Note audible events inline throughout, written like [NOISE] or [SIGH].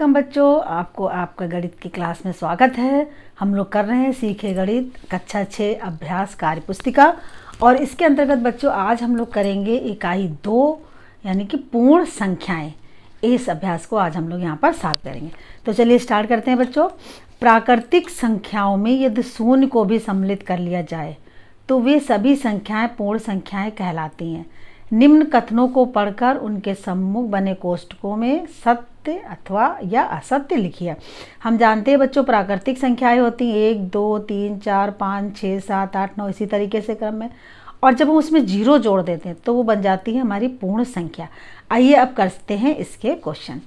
welcome बच्चों आपको आपका गणित की क्लास में स्वागत है हम लोग कर रहे हैं सीखे गणित कक्षा छः अभ्यास कार्य पुस्तिका और इसके अंतर्गत बच्चों आज हम लोग करेंगे इकाई दो यानी कि पूर्ण संख्याएं इस अभ्यास को आज हम लोग यहाँ पर साथ करेंगे तो चलिए स्टार्ट करते हैं बच्चों प्राकृतिक संख्याओं में यदि शून्य को भी सम्मिलित कर लिया जाए तो वे सभी संख्याएँ पूर्ण संख्याएँ कहलाती हैं निम्न कथनों को पढ़कर उनके सम्मुख बने कोष्टकों में सत सत्य अथवा या असत्य लिखिए हम जानते हैं बच्चों प्राकृतिक संख्याएं होती हैं एक दो तीन चार पाँच छः सात आठ नौ इसी तरीके से क्रम में और जब हम उसमें जीरो जोड़ देते हैं तो वो बन जाती है हमारी पूर्ण संख्या आइए अब करते हैं इसके क्वेश्चन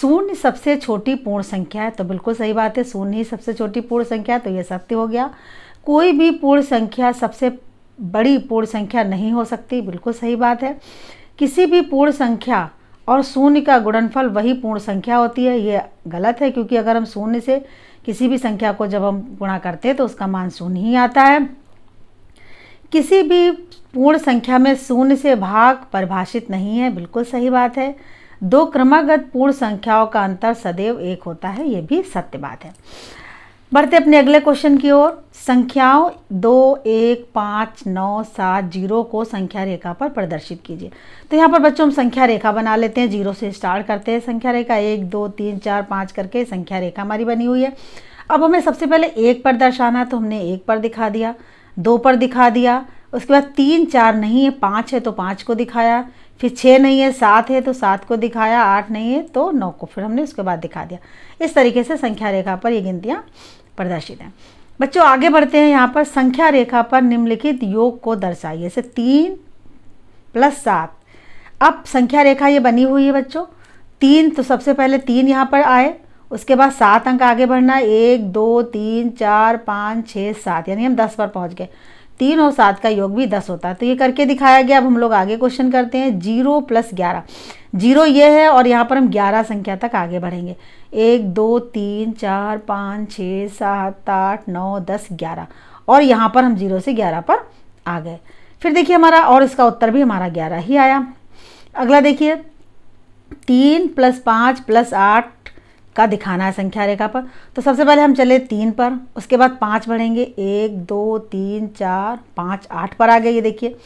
शून्य सबसे छोटी पूर्ण संख्या है तो बिल्कुल सही बात है शून्य ही सबसे छोटी पूर्ण संख्या है तो ये सत्य हो गया कोई भी पूर्ण संख्या सबसे बड़ी पूर्ण संख्या नहीं हो सकती बिल्कुल सही बात है किसी भी पूर्ण संख्या और शून्य का गुणनफल वही पूर्ण संख्या होती है ये गलत है क्योंकि अगर हम शून्य से किसी भी संख्या को जब हम गुणा करते हैं तो उसका मान शून्य ही आता है किसी भी पूर्ण संख्या में शून्य से भाग परिभाषित नहीं है बिल्कुल सही बात है दो क्रमागत पूर्ण संख्याओं का अंतर सदैव एक होता है ये भी सत्य बात है बढ़ते अपने अगले क्वेश्चन की ओर संख्याओं दो एक पाँच नौ सात जीरो को संख्या रेखा पर प्रदर्शित कीजिए तो यहाँ पर बच्चों हम संख्या रेखा बना लेते हैं जीरो से स्टार्ट करते हैं संख्या रेखा एक दो तीन चार पाँच करके संख्या रेखा हमारी बनी हुई है अब हमें सबसे पहले एक पर दर्शाना है तो हमने एक पर दिखा दिया दो पर दिखा दिया उसके बाद तीन चार नहीं है पाँच है तो पाँच को दिखाया फिर छः नहीं है सात है तो सात को दिखाया आठ नहीं है तो नौ को फिर हमने उसके बाद दिखा दिया इस तरीके से संख्या रेखा पर ये गिनतियाँ प्रदर्शित हैं बच्चों आगे बढ़ते हैं यहाँ पर संख्या रेखा पर निम्नलिखित योग को दर्शाइए जैसे तीन प्लस सात अब संख्या रेखा ये बनी हुई है बच्चों तीन तो सबसे पहले तीन यहाँ पर आए उसके बाद सात अंक आगे बढ़ना है एक दो तीन चार पाँच छः सात यानी हम दस पर पहुँच गए तीन और सात का योग भी दस होता है तो ये करके दिखाया गया अब हम लोग आगे क्वेश्चन करते हैं जीरो प्लस ग्यारह जीरो ये है और यहाँ पर हम ग्यारह संख्या तक आगे बढ़ेंगे एक दो तीन चार पाँच छः सात आठ नौ दस ग्यारह और यहाँ पर हम जीरो से ग्यारह पर आ गए फिर देखिए हमारा और इसका उत्तर भी हमारा ग्यारह ही आया अगला देखिए तीन प्लस पाँच प्लस आठ का दिखाना है संख्या रेखा पर तो सबसे पहले हम चले तीन पर उसके बाद पाँच बढ़ेंगे एक दो तीन चार पाँच आठ पर आ गए ये देखिए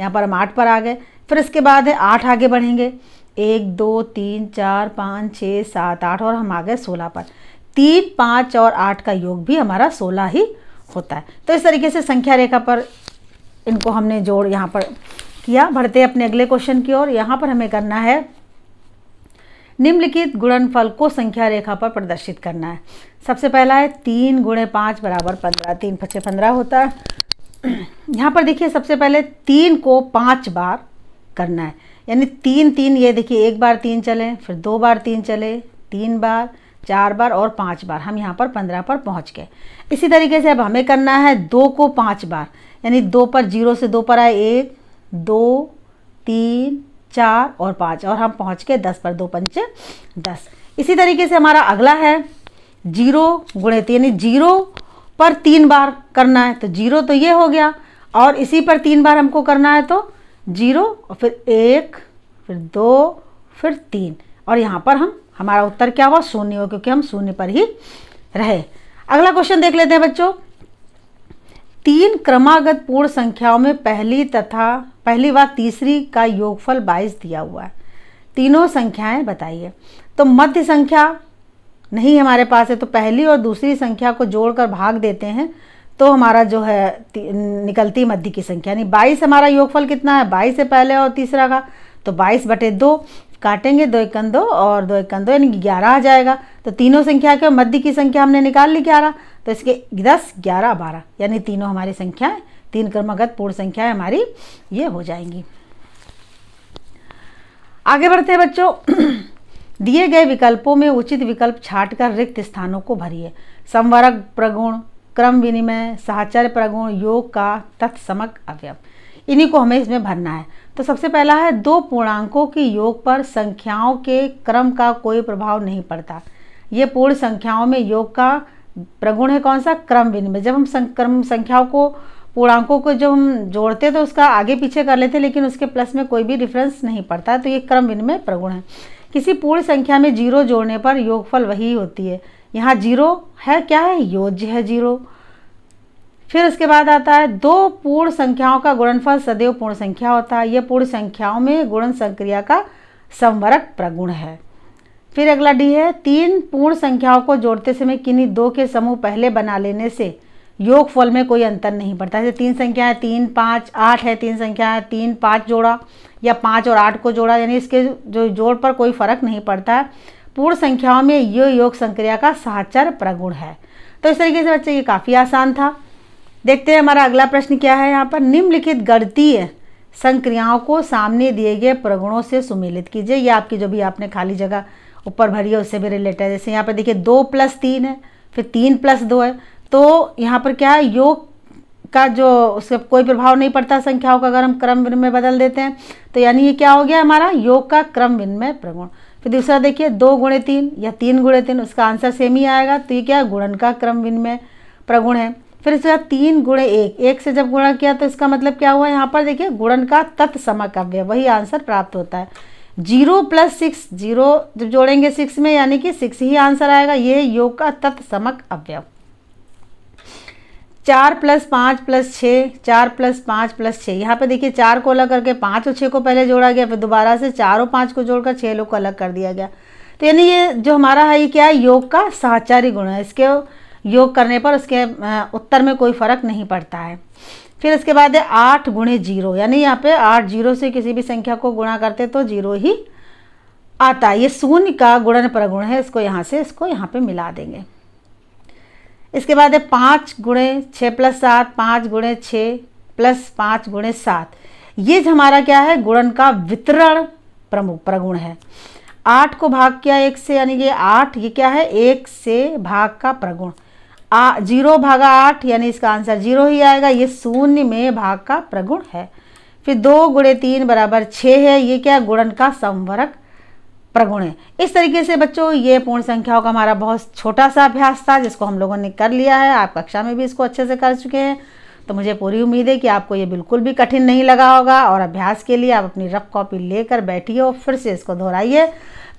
यहाँ पर हम आठ पर आ गए फिर इसके बाद है आठ आगे बढ़ेंगे एक दो तीन चार पाँच छः सात आठ और हम आ गए सोलह पर तीन पाँच और आठ का योग भी हमारा सोलह ही होता है तो इस तरीके से संख्या रेखा पर इनको हमने जोड़ यहाँ पर किया बढ़ते अपने अगले क्वेश्चन की ओर यहाँ पर हमें करना है निम्नलिखित गुणनफल को संख्या रेखा पर प्रदर्शित करना है सबसे पहला है तीन गुणे पाँच बराबर पंद्रह तीन पच्चे पंद्रह होता है [CLEARS THROAT] यहाँ पर देखिए सबसे पहले तीन को पाँच बार करना है यानी तीन तीन ये देखिए एक बार तीन चले फिर दो बार तीन चले तीन बार चार बार और पाँच बार हम यहाँ पर पंद्रह पर पहुँच गए इसी तरीके से अब हमें करना है दो को पाँच बार यानी दो पर जीरो से दो पर आए एक दो तीन चार और पाँच और हम पहुँच के दस पर दो पंच दस इसी तरीके से हमारा अगला है जीरो गुणित यानी जीरो पर तीन बार करना है तो जीरो तो ये हो गया और इसी पर तीन बार हमको करना है तो जीरो और फिर एक फिर दो फिर तीन और यहाँ पर हम हमारा उत्तर क्या हुआ शून्य हो क्योंकि हम शून्य पर ही रहे अगला क्वेश्चन देख लेते हैं बच्चों तीन क्रमागत पूर्ण संख्याओं में पहली तथा पहली व तीसरी का योगफल बाईस दिया हुआ है तीनों संख्याएं बताइए तो मध्य संख्या नहीं हमारे पास है तो पहली और दूसरी संख्या को जोड़कर भाग देते हैं तो हमारा जो है निकलती मध्य की संख्या यानी बाईस हमारा योगफल कितना है बाईस से पहले और तीसरा का तो बाईस बटे दो काटेंगे दो एक दो और दो एक दो यानी ग्यारह आ जाएगा तो तीनों संख्या के मध्य की संख्या हमने निकाल ली ग्यारह तो इसके दस ग्यारह बारह यानी तीनों हमारी संख्याएं तीन कर्मागत पूर्ण संख्याएं हमारी ये हो जाएंगी आगे बढ़ते हैं बच्चों [CLEARS THROAT] दिए गए विकल्पों में उचित विकल्प छाट कर रिक्त स्थानों को भरिए संवरक प्रगुण क्रम विनिमय साहचर्य प्रगुण योग का तत्समक अवयव इन्हीं को हमें इसमें भरना है तो सबसे पहला है दो पूर्णांकों की योग पर संख्याओं के क्रम का कोई प्रभाव नहीं पड़ता ये पूर्ण संख्याओं में योग का प्रगुण है कौन सा क्रम विनिमय जब हम क्रम संख्याओं को पूर्णांकों को जब हम जोड़ते तो उसका आगे पीछे कर लेते लेकिन उसके प्लस में कोई भी डिफरेंस नहीं पड़ता तो ये क्रम विनिमय प्रगुण है किसी पूर्ण संख्या में जीरो जोड़ने पर योगफल वही होती है यहाँ जीरो है क्या है योज्य है जीरो फिर उसके बाद आता है दो पूर्ण संख्याओं का गुणनफल सदैव पूर्ण संख्या होता है यह पूर्ण संख्याओं में गुणन संक्रिया का संवरक प्रगुण है फिर अगला डी है तीन पूर्ण संख्याओं को जोड़ते समय किन्हीं दो के समूह पहले बना लेने से योग फल में कोई अंतर नहीं पड़ता जैसे तीन संख्या है तीन पाँच आठ है तीन संख्या है तीन पाँच जोड़ा या पाँच और आठ को जोड़ा यानी इसके जो जोड़ पर कोई फर्क नहीं पड़ता है पूर्ण संख्याओं में ये योग संक्रिया का साचर प्रगुण है तो इस तरीके से बच्चे ये काफ़ी आसान था देखते हैं हमारा अगला प्रश्न क्या है यहाँ पर निम्नलिखित गणतीय संक्रियाओं को सामने दिए गए प्रगुणों से सुमेलित कीजिए या आपकी जो भी आपने खाली जगह ऊपर भरी है उससे भी रिलेटेड है जैसे यहाँ पर देखिए दो प्लस तीन है फिर तीन प्लस दो है तो यहाँ पर क्या है योग का जो उसका कोई प्रभाव नहीं पड़ता संख्याओं का अगर हम क्रम विनिमय बदल देते हैं तो यानी ये क्या हो गया हमारा योग का क्रम विनिमय प्रगुण फिर दूसरा देखिए दो गुणे तीन या तीन गुणे तीन उसका आंसर सेम ही आएगा तो ये क्या है गुणन का क्रम विनिमय प्रगुण है फिर इसके बाद तीन गुणे एक एक से जब गुणा किया तो इसका मतलब क्या हुआ यहाँ पर देखिए गुणन का तत्समाकाव्य वही आंसर प्राप्त होता है जीरो प्लस सिक्स जीरो जब जोड़ेंगे सिक्स में यानी कि सिक्स ही आंसर आएगा ये योग का तत्समक अवयव चार प्लस पाँच प्लस छः चार प्लस पाँच प्लस छः यहाँ पे देखिए चार को अलग करके पाँच और छः को पहले जोड़ा गया फिर दोबारा से चार और पाँच को जोड़कर छः लोग को अलग कर दिया गया तो यानी ये जो हमारा है ये क्या है योग का साहचारी गुण है इसके योग करने पर उसके उत्तर में कोई फर्क नहीं पड़ता है फिर इसके बाद है आठ गुणे जीरो यानी यहाँ पे आठ जीरो से किसी भी संख्या को गुणा करते तो जीरो ही आता है ये शून्य का गुणन प्रगुण है इसको यहाँ से इसको यहाँ पे मिला देंगे इसके बाद है पाँच गुणे छः प्लस सात पाँच गुणे छः प्लस पाँच गुणे सात ये हमारा क्या है गुणन का वितरण प्रमुख प्रगुण है आठ को भाग किया एक से यानी कि आठ ये क्या है एक से भाग का प्रगुण आ जीरो भागा आठ यानी इसका आंसर जीरो ही आएगा ये शून्य में भाग का प्रगुण है फिर दो गुणे तीन बराबर छः है ये क्या गुणन का संवरक प्रगुण है इस तरीके से बच्चों ये पूर्ण संख्याओं का हमारा बहुत छोटा सा अभ्यास था जिसको हम लोगों ने कर लिया है आप कक्षा में भी इसको अच्छे से कर चुके हैं तो मुझे पूरी उम्मीद है कि आपको ये बिल्कुल भी कठिन नहीं लगा होगा और अभ्यास के लिए आप अपनी रफ कॉपी लेकर बैठिए और फिर से इसको दोहराइए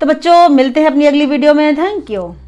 तो बच्चों मिलते हैं अपनी अगली वीडियो में थैंक यू